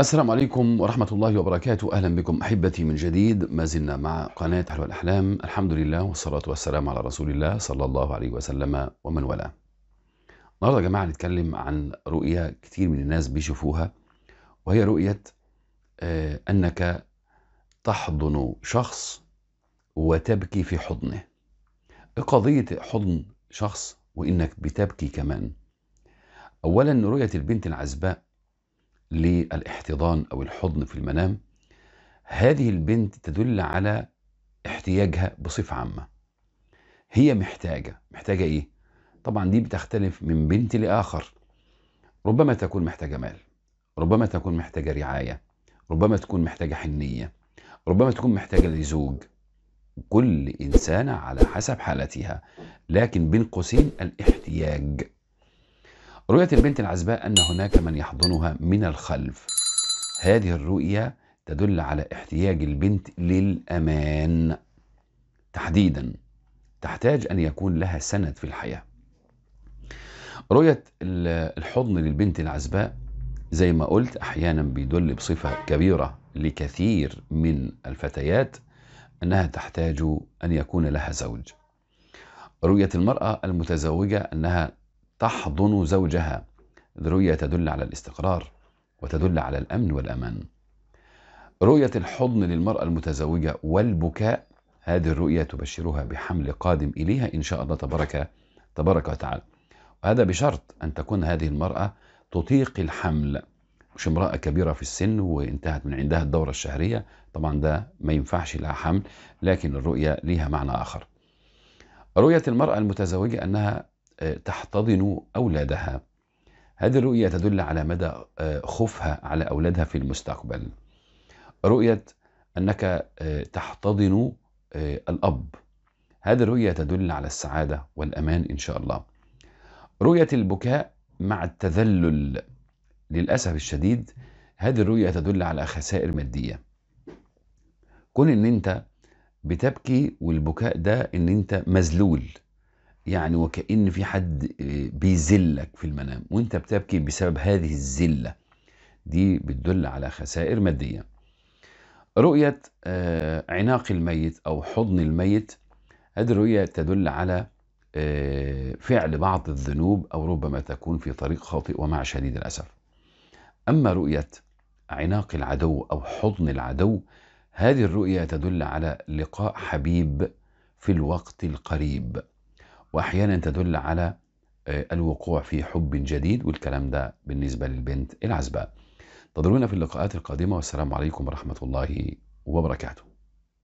السلام عليكم ورحمة الله وبركاته أهلا بكم أحبتي من جديد ما زلنا مع قناة حلوى الأحلام الحمد لله والصلاة والسلام على رسول الله صلى الله عليه وسلم ومن والاه النهاردة يا جماعة نتكلم عن رؤية كتير من الناس بيشوفوها وهي رؤية آه، أنك تحضن شخص وتبكي في حضنه قضية حضن شخص وإنك بتبكي كمان أولا رؤية البنت العزباء للاحتضان أو الحضن في المنام هذه البنت تدل على احتياجها بصفة عامة هي محتاجة محتاجة إيه؟ طبعا دي بتختلف من بنت لآخر ربما تكون محتاجة مال ربما تكون محتاجة رعاية ربما تكون محتاجة حنية ربما تكون محتاجة لزوج كل إنسانة على حسب حالتها لكن بين قوسين الاحتياج رؤية البنت العزباء أن هناك من يحضنها من الخلف هذه الرؤية تدل على احتياج البنت للأمان تحديدا تحتاج أن يكون لها سند في الحياة رؤية الحضن للبنت العزباء زي ما قلت أحيانا بيدل بصفة كبيرة لكثير من الفتيات أنها تحتاج أن يكون لها زوج رؤية المرأة المتزوجة أنها تحضن زوجها رؤية تدل على الاستقرار وتدل على الأمن والأمان رؤية الحضن للمرأة المتزوجة والبكاء هذه الرؤية تبشرها بحمل قادم إليها إن شاء الله تبارك تبارك وتعالى وهذا بشرط أن تكون هذه المرأة تطيق الحمل مش امرأة كبيرة في السن وانتهت من عندها الدورة الشهرية طبعا ده ما ينفعش لها حمل لكن الرؤية لها معنى آخر رؤية المرأة المتزوجة أنها تحتضن أولادها هذه الرؤية تدل على مدى آه، خوفها على أولادها في المستقبل رؤية أنك آه، تحتضن آه، الأب هذه الرؤية تدل على السعادة والأمان إن شاء الله رؤية البكاء مع التذلل للأسف الشديد هذه الرؤية تدل على خسائر مادية كون إن أنت بتبكي والبكاء ده إن أنت مذلول يعني وكأن في حد آه، بيذلك في المنام وانت بتبكي بسبب هذه الذلة دي بتدل على خسائر مادية رؤية آه، عناق الميت أو حضن الميت هذه الرؤية تدل على آه، فعل بعض الذنوب أو ربما تكون في طريق خاطئ ومع شديد الأسف أما رؤية عناق العدو أو حضن العدو هذه الرؤية تدل على لقاء حبيب في الوقت القريب واحيانا تدل على آه، الوقوع في حب جديد والكلام ده بالنسبه للبنت العزباء. تضرونا في اللقاءات القادمه والسلام عليكم ورحمه الله وبركاته.